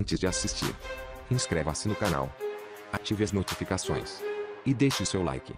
Antes de assistir, inscreva-se no canal, ative as notificações e deixe seu like.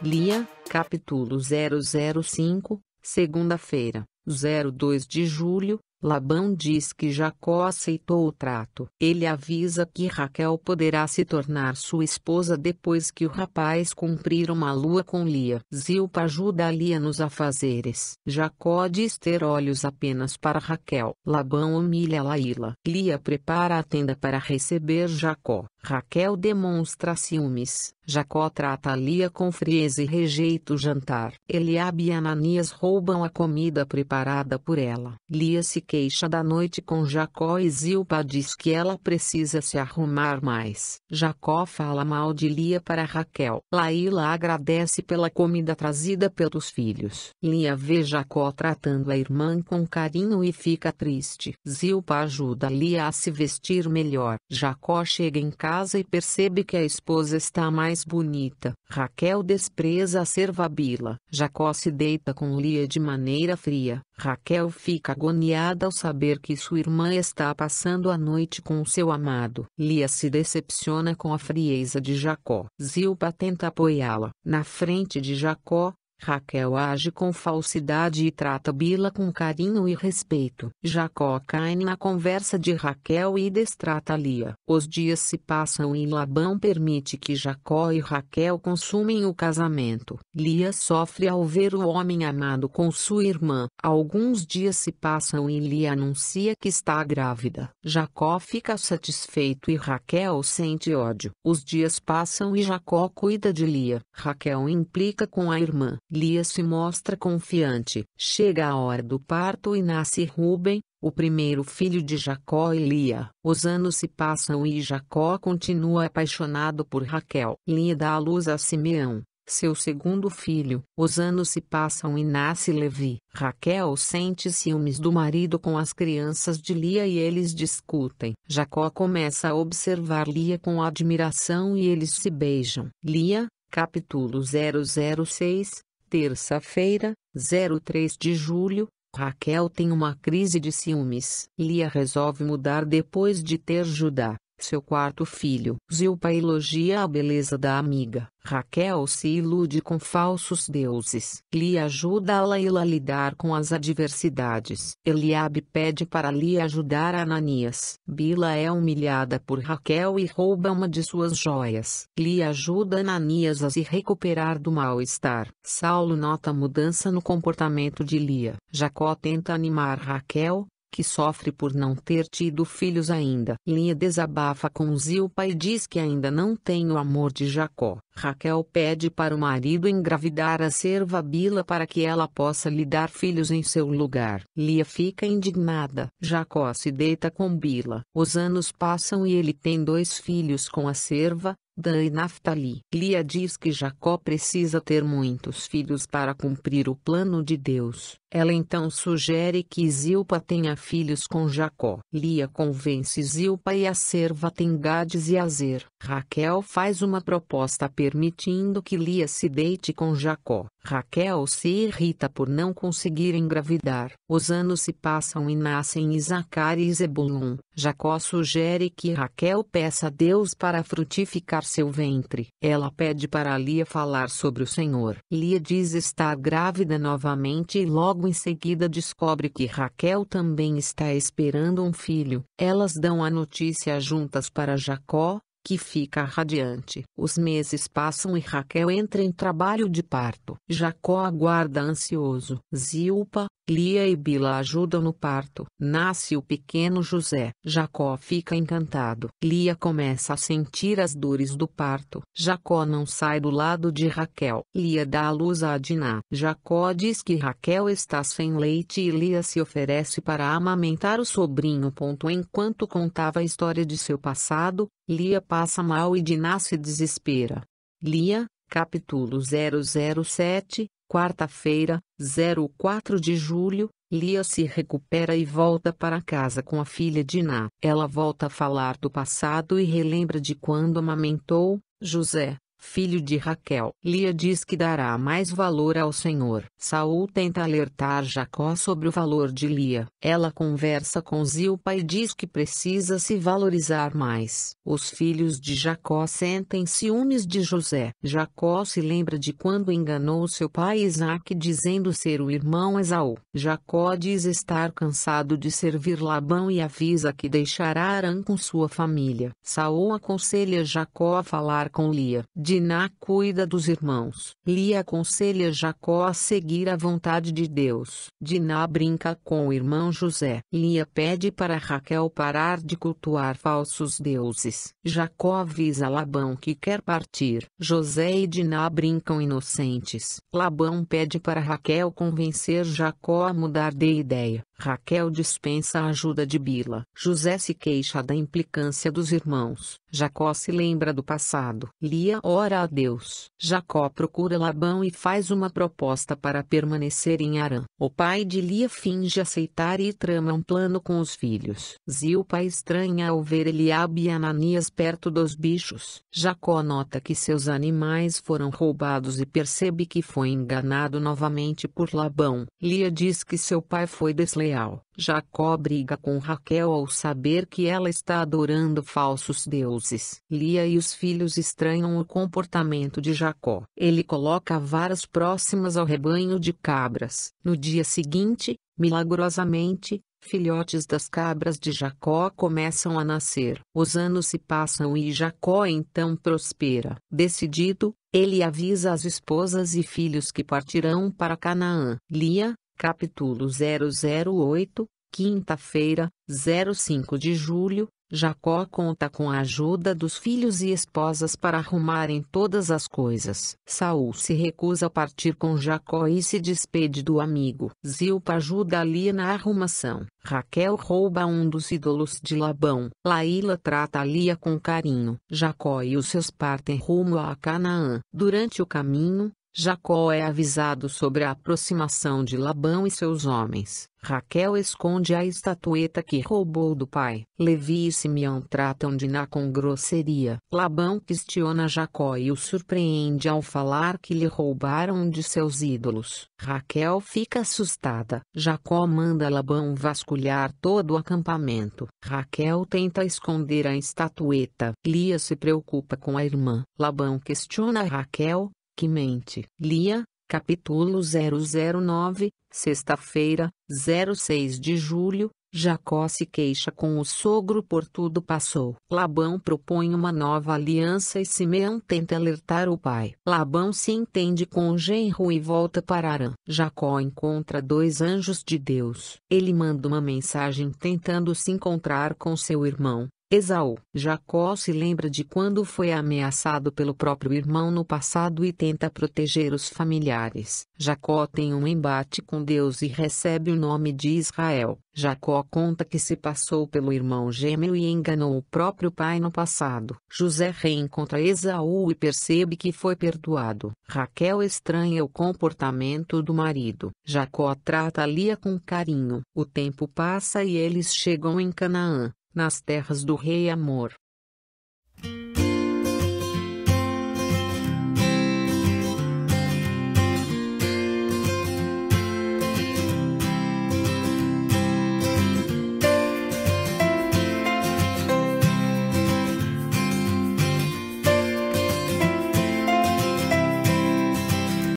Lia, capítulo 005, segunda-feira, 02 de julho, Labão diz que Jacó aceitou o trato. Ele avisa que Raquel poderá se tornar sua esposa depois que o rapaz cumprir uma lua com Lia. Zilpa ajuda a Lia nos afazeres. Jacó diz ter olhos apenas para Raquel. Labão humilha Laíla. Lia prepara a tenda para receber Jacó. Raquel demonstra ciúmes. Jacó trata Lia com frieza e rejeita o jantar. Eliabe e Ananias roubam a comida preparada por ela. Lia se queixa da noite com Jacó e Zilpa diz que ela precisa se arrumar mais. Jacó fala mal de Lia para Raquel. Laíla agradece pela comida trazida pelos filhos. Lia vê Jacó tratando a irmã com carinho e fica triste. Zilpa ajuda Lia a se vestir melhor. Jacó chega em casa casa e percebe que a esposa está mais bonita. Raquel despreza a Bila. Jacó se deita com Lia de maneira fria. Raquel fica agoniada ao saber que sua irmã está passando a noite com seu amado. Lia se decepciona com a frieza de Jacó. Zilpa tenta apoiá-la. Na frente de Jacó, Raquel age com falsidade e trata Bila com carinho e respeito. Jacó cai na conversa de Raquel e destrata Lia. Os dias se passam e Labão permite que Jacó e Raquel consumem o casamento. Lia sofre ao ver o homem amado com sua irmã. Alguns dias se passam e Lia anuncia que está grávida. Jacó fica satisfeito e Raquel sente ódio. Os dias passam e Jacó cuida de Lia. Raquel implica com a irmã. Lia se mostra confiante. Chega a hora do parto e nasce Ruben, o primeiro filho de Jacó e Lia. Os anos se passam e Jacó continua apaixonado por Raquel. Lia dá à luz a Simeão, seu segundo filho. Os anos se passam e nasce Levi. Raquel sente ciúmes do marido com as crianças de Lia e eles discutem. Jacó começa a observar Lia com admiração e eles se beijam. Lia, capítulo 006 Terça-feira, 03 de julho, Raquel tem uma crise de ciúmes. Lia resolve mudar depois de ter Judá. Seu quarto filho, Zilpa elogia a beleza da amiga. Raquel se ilude com falsos deuses. Lia ajuda a Laila a lidar com as adversidades. Eliabe pede para Lia ajudar Ananias. Bila é humilhada por Raquel e rouba uma de suas joias. Lia ajuda Ananias a se recuperar do mal-estar. Saulo nota mudança no comportamento de Lia. Jacó tenta animar Raquel, que sofre por não ter tido filhos ainda. Linha desabafa com Zilpa e diz que ainda não tem o amor de Jacó. Raquel pede para o marido engravidar a serva Bila para que ela possa lhe dar filhos em seu lugar. Lia fica indignada. Jacó se deita com Bila. Os anos passam e ele tem dois filhos com a serva, Dan e Naftali. Lia diz que Jacó precisa ter muitos filhos para cumprir o plano de Deus. Ela então sugere que Zilpa tenha filhos com Jacó. Lia convence Zilpa e a serva tem Gades e Azer. Raquel faz uma proposta permitindo que Lia se deite com Jacó. Raquel se irrita por não conseguir engravidar. Os anos se passam e nascem Isacar e Zebulon. Jacó sugere que Raquel peça a Deus para frutificar seu ventre. Ela pede para Lia falar sobre o Senhor. Lia diz estar grávida novamente e logo em seguida descobre que Raquel também está esperando um filho. Elas dão a notícia juntas para Jacó, que fica radiante. Os meses passam e Raquel entra em trabalho de parto. Jacó aguarda ansioso. Zilpa, Lia e Bila ajudam no parto. Nasce o pequeno José. Jacó fica encantado. Lia começa a sentir as dores do parto. Jacó não sai do lado de Raquel. Lia dá a luz a Adiná. Jacó diz que Raquel está sem leite e Lia se oferece para amamentar o sobrinho. Enquanto contava a história de seu passado, Lia passa mal e Diná se desespera. Lia, capítulo 007 Quarta-feira, 04 de julho, Lia se recupera e volta para casa com a filha de Ná. Ela volta a falar do passado e relembra de quando amamentou José filho de Raquel. Lia diz que dará mais valor ao Senhor. Saul tenta alertar Jacó sobre o valor de Lia. Ela conversa com Zilpa e diz que precisa se valorizar mais. Os filhos de Jacó sentem ciúmes de José. Jacó se lembra de quando enganou seu pai Isaac dizendo ser o irmão Esaú. Jacó diz estar cansado de servir Labão e avisa que deixará Arã com sua família. Saul aconselha Jacó a falar com Lia. Diná cuida dos irmãos. Lia aconselha Jacó a seguir a vontade de Deus. Diná brinca com o irmão José. Lia pede para Raquel parar de cultuar falsos deuses. Jacó avisa Labão que quer partir. José e Diná brincam inocentes. Labão pede para Raquel convencer Jacó a mudar de ideia. Raquel dispensa a ajuda de Bila. José se queixa da implicância dos irmãos. Jacó se lembra do passado. Lia ora a Deus. Jacó procura Labão e faz uma proposta para permanecer em Arã. O pai de Lia finge aceitar e trama um plano com os filhos. Zilpa estranha ao ver Eliabe e Ananias perto dos bichos. Jacó nota que seus animais foram roubados e percebe que foi enganado novamente por Labão. Lia diz que seu pai foi desleixado real. Jacó briga com Raquel ao saber que ela está adorando falsos deuses. Lia e os filhos estranham o comportamento de Jacó. Ele coloca varas próximas ao rebanho de cabras. No dia seguinte, milagrosamente, filhotes das cabras de Jacó começam a nascer. Os anos se passam e Jacó então prospera. Decidido, ele avisa as esposas e filhos que partirão para Canaã. Lia, Capítulo 008, quinta-feira, 05 de julho, Jacó conta com a ajuda dos filhos e esposas para arrumarem todas as coisas. Saul se recusa a partir com Jacó e se despede do amigo. Zilpa ajuda Lia na arrumação. Raquel rouba um dos ídolos de Labão. Laíla trata Lia com carinho. Jacó e os seus partem rumo a Canaã. Durante o caminho, Jacó é avisado sobre a aproximação de Labão e seus homens. Raquel esconde a estatueta que roubou do pai. Levi e Simeão tratam de Ná com grosseria. Labão questiona Jacó e o surpreende ao falar que lhe roubaram um de seus ídolos. Raquel fica assustada. Jacó manda Labão vasculhar todo o acampamento. Raquel tenta esconder a estatueta. Lia se preocupa com a irmã. Labão questiona Raquel, que mente. Lia, capítulo 009, sexta-feira, 06 de julho, Jacó se queixa com o sogro por tudo passou. Labão propõe uma nova aliança e Simeão tenta alertar o pai. Labão se entende com o genro e volta para Arã. Jacó encontra dois anjos de Deus. Ele manda uma mensagem tentando se encontrar com seu irmão. Esaú. Jacó se lembra de quando foi ameaçado pelo próprio irmão no passado e tenta proteger os familiares. Jacó tem um embate com Deus e recebe o nome de Israel. Jacó conta que se passou pelo irmão gêmeo e enganou o próprio pai no passado. José reencontra Esaú e percebe que foi perdoado. Raquel estranha o comportamento do marido. Jacó trata Lia com carinho. O tempo passa e eles chegam em Canaã nas terras do rei Amor.